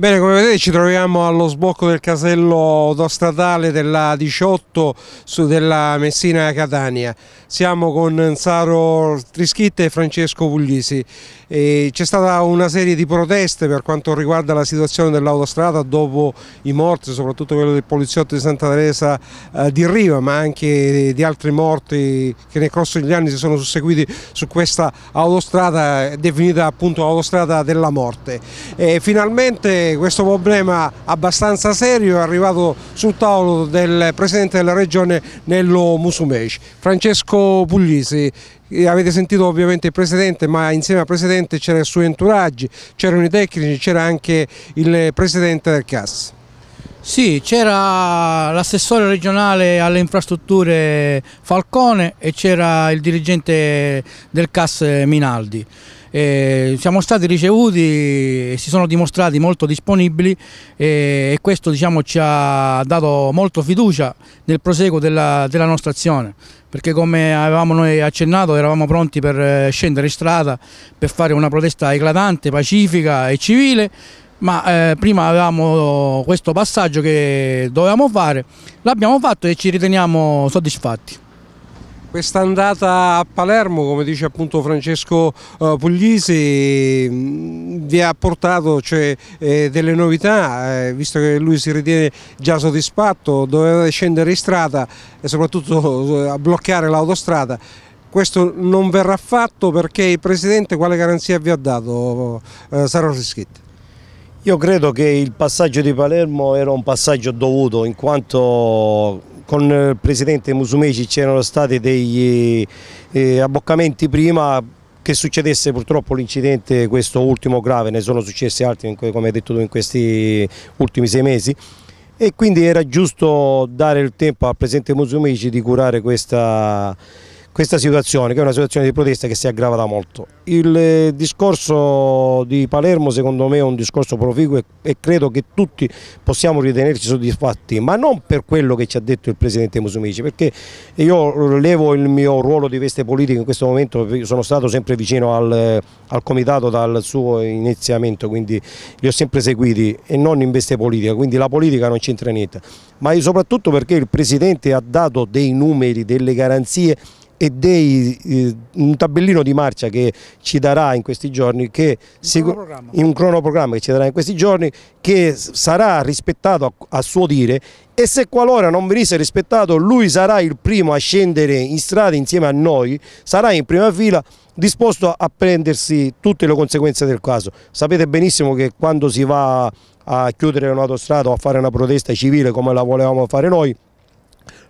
Bene, come vedete ci troviamo allo sbocco del casello autostradale della 18 su della Messina Catania. Siamo con Saro Trischitte e Francesco Puglisi. C'è stata una serie di proteste per quanto riguarda la situazione dell'autostrada dopo i morti, soprattutto quello del poliziotto di Santa Teresa eh, di Riva, ma anche di altri morti che nel corso degli anni si sono susseguiti su questa autostrada definita appunto autostrada della morte. E finalmente questo problema abbastanza serio è arrivato sul tavolo del Presidente della Regione Nello Musumeci. Francesco Puglisi, avete sentito ovviamente il Presidente ma insieme al Presidente c'era il suo entourage, c'erano i tecnici, c'era anche il Presidente del CAS. Sì, c'era l'assessore regionale alle infrastrutture Falcone e c'era il dirigente del CAS Minaldi eh, siamo stati ricevuti e si sono dimostrati molto disponibili eh, e questo diciamo, ci ha dato molto fiducia nel proseguo della, della nostra azione perché come avevamo noi accennato eravamo pronti per eh, scendere in strada per fare una protesta eclatante, pacifica e civile ma eh, prima avevamo questo passaggio che dovevamo fare, l'abbiamo fatto e ci riteniamo soddisfatti. Questa andata a Palermo, come dice appunto Francesco eh, Puglisi, mm, vi ha portato cioè, eh, delle novità, eh, visto che lui si ritiene già soddisfatto, doveva scendere in strada e soprattutto bloccare l'autostrada. Questo non verrà fatto perché il Presidente quale garanzia vi ha dato, Sarò Saro Rischetti? Io credo che il passaggio di Palermo era un passaggio dovuto in quanto con eh, il presidente Musumeci c'erano stati degli eh, abboccamenti prima che succedesse purtroppo l'incidente, questo ultimo grave, ne sono successi altri come hai detto tu in questi ultimi sei mesi e quindi era giusto dare il tempo al presidente Musumeci di curare questa questa situazione, che è una situazione di protesta che si è aggravata molto. Il eh, discorso di Palermo secondo me è un discorso proficuo e, credo che tutti possiamo ritenerci soddisfatti, ma non per quello che ci ha detto il Presidente Musumici, perché io levo il mio ruolo di veste politica in questo momento, sono stato sempre vicino al, al Comitato dal suo iniziamento, quindi li ho sempre seguiti e non in veste politica, quindi la politica non c'entra niente, ma soprattutto perché il Presidente ha dato dei numeri, delle garanzie e dei, eh, un tabellino di marcia che ci darà in questi giorni, che, in un, un cronoprogramma che ci darà in questi giorni, che sarà rispettato a, a suo dire e se qualora non venisse rispettato lui sarà il primo a scendere in strada insieme a noi, sarà in prima fila disposto a prendersi tutte le conseguenze del caso. Sapete benissimo che quando si va a chiudere un'autostrada o a fare una protesta civile come la volevamo fare noi,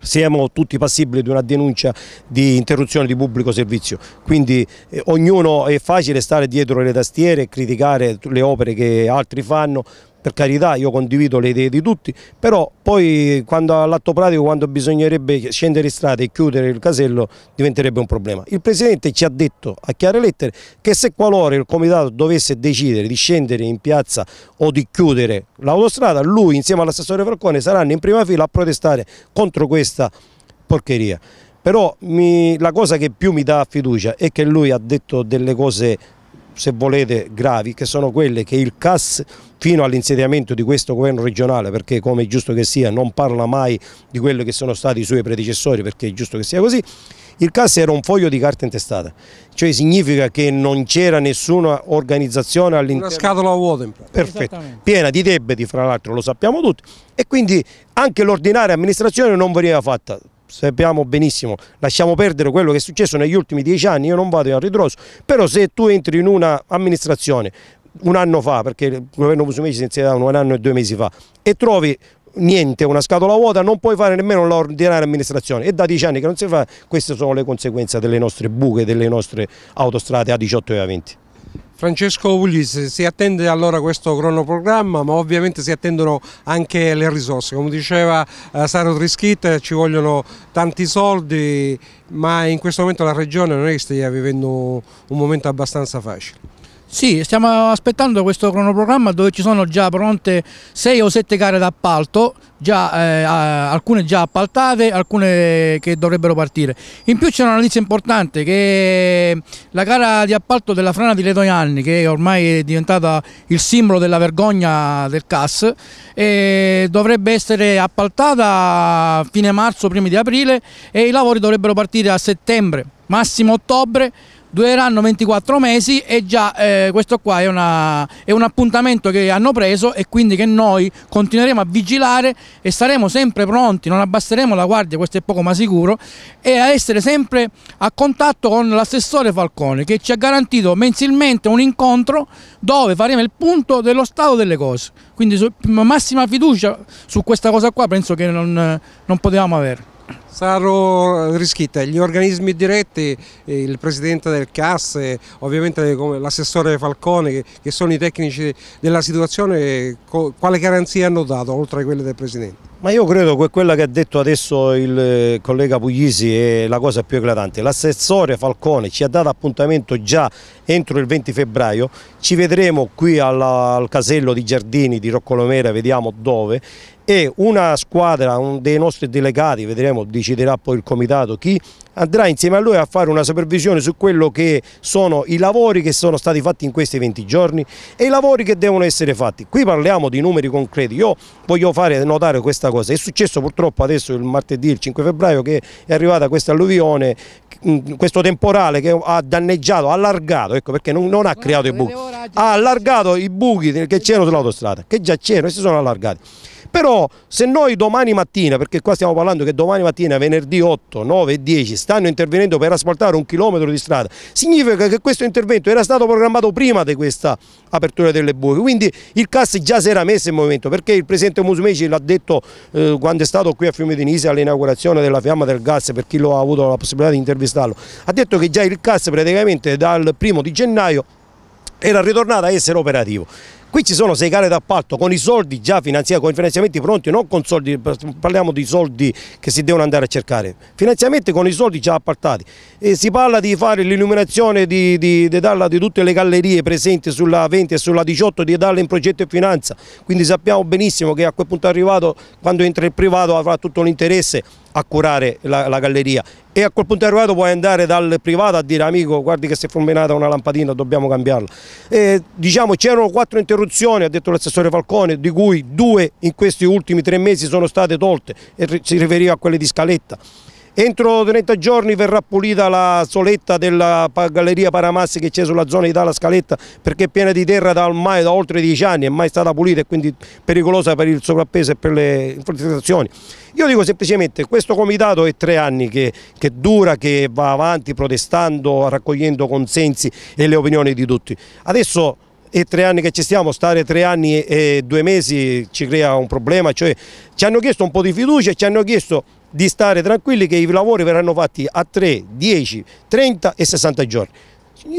siamo tutti passibili di una denuncia di interruzione di pubblico servizio, quindi eh, ognuno è facile stare dietro le tastiere e criticare le opere che altri fanno, per carità io condivido le idee di tutti, però poi quando all'atto pratico, quando bisognerebbe scendere in strada e chiudere il casello, diventerebbe un problema. Il Presidente ci ha detto a chiare lettere che se qualora il Comitato dovesse decidere di scendere in piazza o di chiudere l'autostrada, lui insieme all'assessore Falcone saranno in prima fila a protestare contro questa porcheria. Però mi, la cosa che più mi dà fiducia è che lui ha detto delle cose se volete gravi, che sono quelle che il CAS fino all'insediamento di questo governo regionale, perché come è giusto che sia non parla mai di quello che sono stati i suoi predecessori, perché è giusto che sia così, il CAS era un foglio di carta intestata, cioè significa che non c'era nessuna organizzazione all'interno. Una scatola vuota. Perfetto, piena di debiti fra l'altro, lo sappiamo tutti, e quindi anche l'ordinaria amministrazione non veniva fatta sappiamo benissimo, lasciamo perdere quello che è successo negli ultimi dieci anni, io non vado a ritroso, però se tu entri in un'amministrazione un anno fa, perché il governo Musumeci si è un anno e due mesi fa, e trovi niente, una scatola vuota, non puoi fare nemmeno l'ordinaria amministrazione e da dieci anni che non si fa, queste sono le conseguenze delle nostre buche, delle nostre autostrade A18 e A20. Francesco Puglisi, si attende allora questo cronoprogramma ma ovviamente si attendono anche le risorse, come diceva eh, Saro Trischit ci vogliono tanti soldi ma in questo momento la Regione non è che stia vivendo un momento abbastanza facile. Sì, stiamo aspettando questo cronoprogramma dove ci sono già pronte 6 o 7 gare d'appalto, eh, alcune già appaltate, alcune che dovrebbero partire. In più c'è una notizia importante che la gara di appalto della frana di Letoianni che ormai è diventata il simbolo della vergogna del CAS eh, dovrebbe essere appaltata a fine marzo, primi di aprile e i lavori dovrebbero partire a settembre, massimo ottobre dureranno 24 mesi e già eh, questo qua è, una, è, un appuntamento che hanno preso e quindi che noi continueremo a vigilare e saremo sempre pronti, non abbasseremo la guardia, questo è poco ma sicuro, e a essere sempre a contatto con l'assessore Falcone che ci ha garantito mensilmente un incontro dove faremo il punto dello stato delle cose. Quindi massima fiducia su questa cosa qua penso che non, non potevamo avere. Sarò rischitta, gli organismi diretti, eh, il presidente del CAS, eh, ovviamente l'assessore Falcone, che sono i tecnici della situazione, eh, quale garanzia hanno dato oltre a quelle del presidente? Ma io credo che quella che ha detto adesso il collega Puglisi è la cosa più eclatante. L'assessore Falcone ci ha dato appuntamento già entro il 20 febbraio, ci vedremo qui alla, al casello di Giardini di Roccolomera, vediamo dove, e una squadra, un dei nostri delegati, vedremo, deciderà poi il comitato chi, andrà insieme a lui a fare una supervisione su quello che sono i lavori che sono stati fatti in questi 20 giorni e i lavori che devono essere fatti. Qui parliamo di numeri concreti, io voglio fare notare questa cosa, è successo purtroppo adesso il martedì, il 5 febbraio, che è arrivata questa alluvione, mm, questo temporale che ha danneggiato, ha allargato, ecco perché non, non ha creato i buchi, ha allargato i buchi che c'erano sull'autostrada, che già c'erano e si sono allargati. Però se noi domani mattina, perché qua stiamo parlando che domani mattina, venerdì 8, 9 e 10, stanno intervenendo per asfaltare un chilometro di strada, significa che questo intervento era stato programmato prima di questa apertura delle buche. Quindi il CAS già si era messo in movimento, perché il Presidente Musumeci l'ha detto eh, quando è stato qui a di Nisi all'inaugurazione della fiamma del gas, per chi lo ha avuto la possibilità di intervistarlo, ha detto che già il CAS praticamente dal primo di gennaio era ritornato a essere operativo. Qui ci sono sei gare d'appalto con i soldi già finanziati, con i finanziamenti pronti, non con soldi, parliamo di soldi che si devono andare a cercare, finanziamenti con i soldi già appaltati. E si parla di fare l'illuminazione, di, di, di, darla di tutte le gallerie presenti sulla 20 e sulla 18, di darla in progetto e finanza, quindi sappiamo benissimo che a quel punto arrivato, quando entra il privato avrà tutto l'interesse a curare la, la, galleria e a quel punto arrivato puoi andare dal privato a dire amico guardi che si è fulminata una lampadina dobbiamo cambiarla. E, diciamo c'erano quattro interrogazioni interruzioni, ha detto l'assessore Falcone, di cui due in questi ultimi tre mesi sono state tolte e si riferiva a quelle di Scaletta. Entro 30 giorni verrà pulita la soletta della galleria Paramassi che c'è sulla zona di Tala Scaletta perché è piena di terra da ormai da oltre 10 anni, è mai stata pulita e quindi pericolosa per il sovrappeso e per le infiltrazioni. Io dico semplicemente questo comitato è tre anni che, che dura, che va avanti protestando, raccogliendo consensi e le opinioni di tutti. Adesso e tre anni che ci stiamo, stare tre anni e due mesi ci crea un problema, cioè ci hanno chiesto un po' di fiducia e ci hanno chiesto di stare tranquilli che i lavori verranno fatti a 3, 10, 30 e 60 giorni.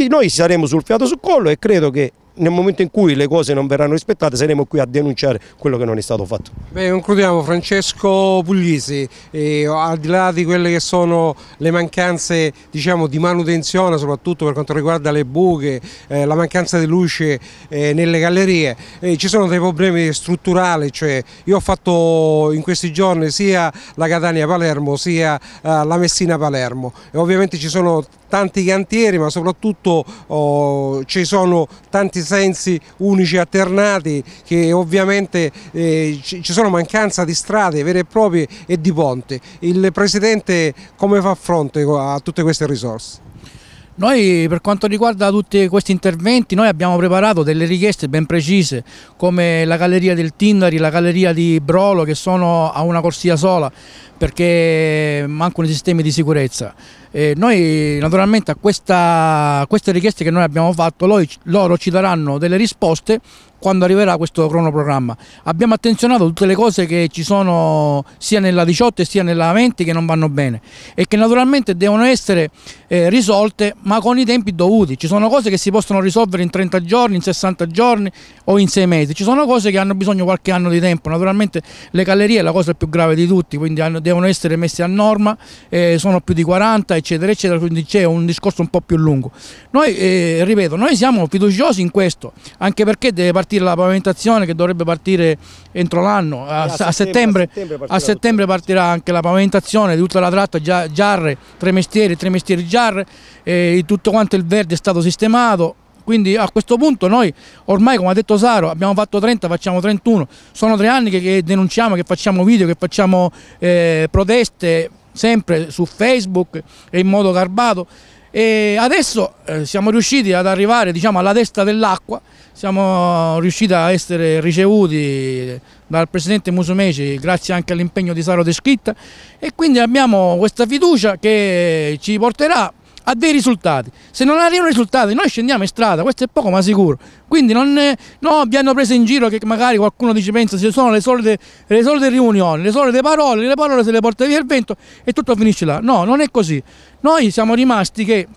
Noi saremo sul fiato sul collo e credo che nel momento in cui le cose non verranno rispettate saremo qui a denunciare quello che non è stato fatto. Beh, concludiamo Francesco Puglisi, eh, al di là di quelle che sono le mancanze diciamo, di manutenzione soprattutto per quanto riguarda le buche, eh, la mancanza di luce eh, nelle gallerie, eh, ci sono dei problemi strutturali, cioè io ho fatto in questi giorni sia la Catania-Palermo sia eh, la Messina-Palermo e ovviamente ci sono tanti cantieri ma soprattutto oh, ci sono tanti sensi unici alternati che ovviamente eh, ci sono mancanza di strade vere e proprie e di ponte. Il Presidente come fa fronte a tutte queste risorse? Noi per quanto riguarda tutti questi interventi noi abbiamo preparato delle richieste ben precise come la galleria del Tindari, la galleria di Brolo che sono a una corsia sola perché mancano i sistemi di sicurezza. Eh, noi naturalmente a questa, queste richieste che noi abbiamo fatto, loro ci daranno delle risposte quando arriverà questo cronoprogramma. Abbiamo attenzionato tutte le cose che ci sono sia nella 18 sia nella 20 che non vanno bene e che naturalmente devono essere eh, risolte ma con i tempi dovuti. Ci sono cose che si possono risolvere in 30 giorni, in 60 giorni o in 6 mesi. Ci sono cose che hanno bisogno qualche anno di tempo. Naturalmente le gallerie è la cosa più grave di tutti, quindi hanno, devono essere messe a norma, eh, sono più di 40 eccetera eccetera, quindi c'è un discorso un po' più lungo. Noi, eh, ripeto, noi siamo fiduciosi in questo, anche perché deve partire partire la pavimentazione che dovrebbe partire entro l'anno, a, eh, a, a, settembre, a settembre partirà anche la pavimentazione di tutta la tratta gia, Giarre, tre mestieri, tre mestieri Giarre, eh, tutto quanto il verde è stato sistemato, quindi a questo punto noi ormai come ha detto Saro abbiamo fatto 30 facciamo 31 sono tre anni che, che denunciamo che facciamo video che facciamo eh, proteste sempre su Facebook e in modo garbato e adesso eh, siamo riusciti ad arrivare diciamo, alla destra dell'acqua, siamo riusciti a essere ricevuti dal presidente Musumeci grazie anche all'impegno di Saro Descritta e quindi abbiamo questa fiducia che ci porterà a dei risultati. Se non arrivano risultati noi scendiamo in strada, questo è poco ma sicuro. Quindi non è, eh, no, vi hanno preso in giro che magari qualcuno dice pensa ci sono le solite, le solite riunioni, le solite parole, le parole se le porta via il vento e tutto finisce là. No, non è così. Noi siamo rimasti che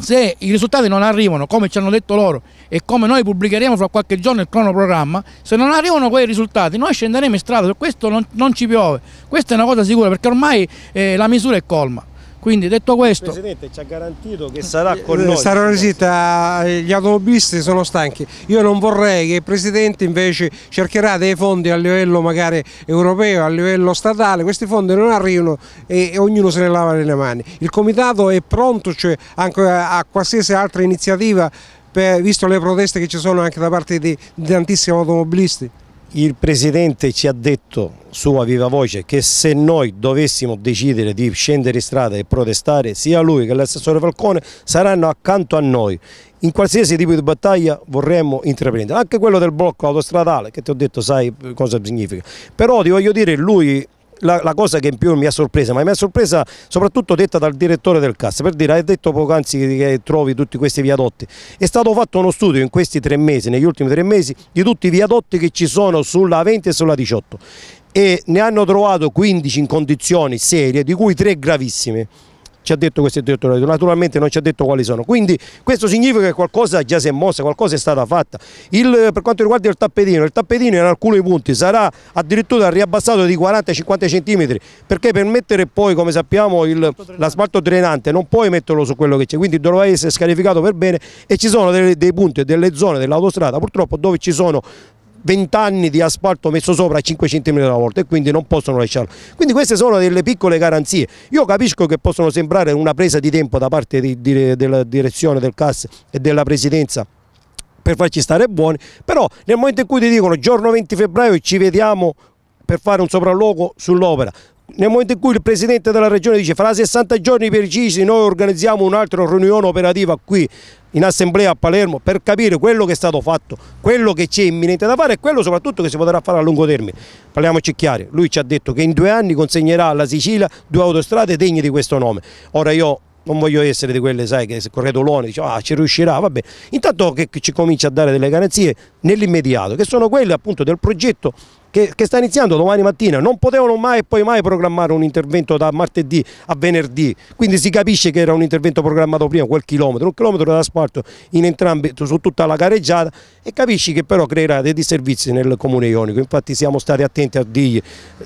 se i risultati non arrivano come ci hanno detto loro e come noi pubblicheremo fra qualche giorno il cronoprogramma, se non arrivano quei risultati noi scenderemo in strada, questo non, non, ci piove, questa è una cosa sicura perché ormai eh, la misura è colma. Quindi detto questo... Il Presidente ci ha garantito che sarà con eh, noi. Sarà una gli automobilisti sono stanchi. Io non vorrei che il Presidente invece cercherà dei fondi a livello magari europeo, a livello statale, questi fondi non arrivano e, ognuno se ne lava le mani. Il Comitato è pronto cioè, anche a qualsiasi altra iniziativa, per, visto le proteste che ci sono anche da parte di, di tantissimi automobilisti. Il Presidente ci ha detto, sua viva voce, che se noi dovessimo decidere di scendere in strada e protestare, sia lui che l'assessore Falcone saranno accanto a noi. In qualsiasi tipo di battaglia vorremmo intraprendere, anche quello del blocco autostradale, che ti ho detto sai cosa significa. Però ti voglio dire, lui la, la, cosa che in più mi ha sorpresa, ma mi ha sorpresa soprattutto detta dal direttore del CAS, per dire, hai detto poc'anzi che trovi tutti questi viadotti, è stato fatto uno studio in questi tre mesi, negli ultimi tre mesi, di tutti i viadotti che ci sono sulla 20 e sulla 18 e ne hanno trovato 15 in condizioni serie, di cui 3 gravissime ci ha detto questo direttore, naturalmente non ci ha detto quali sono. Quindi questo significa che qualcosa già si è mossa, qualcosa è stata fatta. Il, per quanto riguarda il tappetino, il tappetino in alcuni punti sarà addirittura riabbassato di 40-50 cm perché per mettere poi, come sappiamo, l'asfalto drenante non puoi metterlo su quello che c'è, quindi dovrà essere scarificato per bene e ci sono dei, dei punti e delle zone dell'autostrada purtroppo dove ci sono 20 anni di asfalto messo sopra a 5 cm alla volta e quindi non possono lasciarlo. Quindi queste sono delle piccole garanzie. Io capisco che possono sembrare una presa di tempo da parte di, di, della direzione del CAS e della Presidenza per farci stare buoni, però nel momento in cui ti dicono giorno 20 febbraio ci vediamo per fare un sopralluogo sull'opera, nel momento in cui il Presidente della Regione dice fra 60 giorni precisi noi organizziamo un'altra riunione operativa qui in assemblea a Palermo per capire quello che è stato fatto, quello che c'è imminente da fare e quello soprattutto che si potrà fare a lungo termine. Parliamoci chiari, lui ci ha detto che in due anni consegnerà alla Sicilia due autostrade degne di questo nome. Ora io non voglio essere di quelle, sai, che se corredolone, dice, ah, ci riuscirà, vabbè. Intanto che ci comincia a dare delle garanzie nell'immediato, che sono quelle appunto del progetto che, che sta iniziando domani mattina, non potevano mai e poi mai programmare un intervento da martedì a venerdì, quindi si capisce che era un intervento programmato prima quel chilometro, un chilometro d'asfalto in entrambi, su tutta la gareggiata e capisci che però creerà dei disservizi nel comune ionico, infatti siamo stati attenti a dirgli,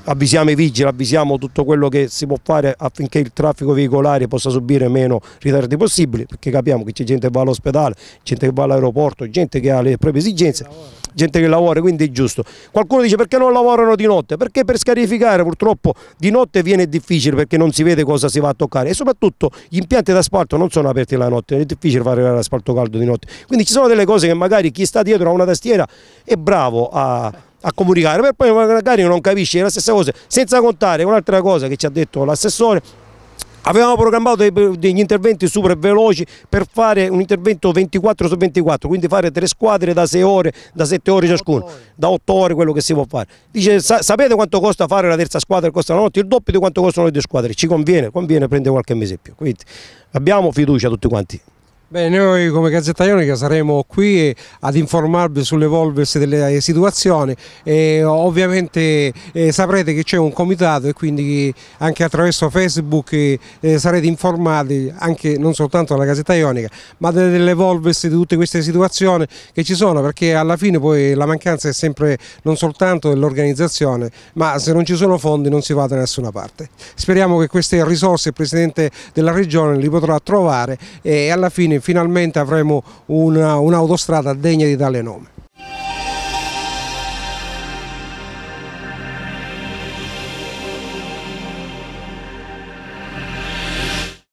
avvisiamo i vigili, avvisiamo tutto quello che si può fare affinché il traffico veicolare possa subire meno ritardi possibili, perché capiamo che c'è gente che va all'ospedale, gente che va all'aeroporto, gente che ha le proprie esigenze gente che lavora, quindi è giusto. Qualcuno dice perché non lavorano di notte? Perché per scarificare purtroppo di notte viene difficile perché non si vede cosa si va a toccare e soprattutto gli impianti d'asfalto non sono aperti la notte, è difficile fare l'asfalto caldo di notte. Quindi ci sono delle cose che magari chi sta dietro a una tastiera è bravo a a comunicare, per poi magari non capisce la stessa cosa, senza contare un'altra cosa che ci ha detto l'assessore, Avevamo programmato degli interventi super veloci per fare un intervento 24 su 24, quindi fare tre squadre da 6 ore, da 7 ore ciascuno, da 8 ore quello che si può fare. Dice, sa, sapete quanto costa fare la terza squadra che costa la notte? Il doppio di quanto costano le due squadre, ci conviene, conviene prendere qualche mese in più. Quindi abbiamo fiducia tutti quanti. Beh, noi come Gazzetta Ionica saremo qui ad informarvi sull'evolversi delle situazioni e ovviamente eh, saprete che c'è un comitato e quindi anche attraverso Facebook eh, sarete informati anche non soltanto dalla Gazzetta Ionica ma dell'evolversi di tutte queste situazioni che ci sono perché alla fine poi la mancanza è sempre non soltanto dell'organizzazione ma se non ci sono fondi non si va da nessuna parte. Speriamo che queste risorse il Presidente della Regione li potrà trovare e alla fine quindi finalmente avremo un'autostrada un degna di tale nome.